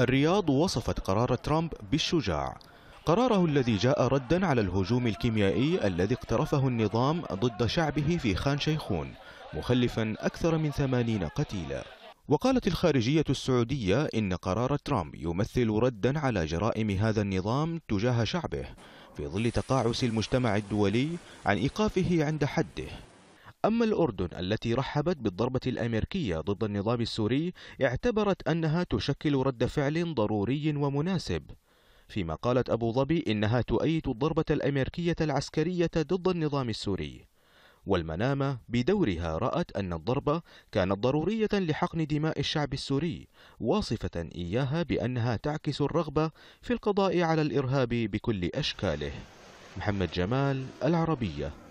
الرياض وصفت قرار ترامب بالشجاع قراره الذي جاء ردا على الهجوم الكيميائي الذي اقترفه النظام ضد شعبه في خان شيخون مخلفا أكثر من ثمانين قتيلا وقالت الخارجية السعودية إن قرار ترامب يمثل ردا على جرائم هذا النظام تجاه شعبه في ظل تقاعس المجتمع الدولي عن إيقافه عند حده أما الأردن التي رحبت بالضربة الأمريكية ضد النظام السوري اعتبرت أنها تشكل رد فعل ضروري ومناسب فيما قالت أبو ظبي إنها تؤيد الضربة الأمريكية العسكرية ضد النظام السوري والمنامة بدورها رأت أن الضربة كانت ضرورية لحقن دماء الشعب السوري واصفة إياها بأنها تعكس الرغبة في القضاء على الإرهاب بكل أشكاله محمد جمال العربية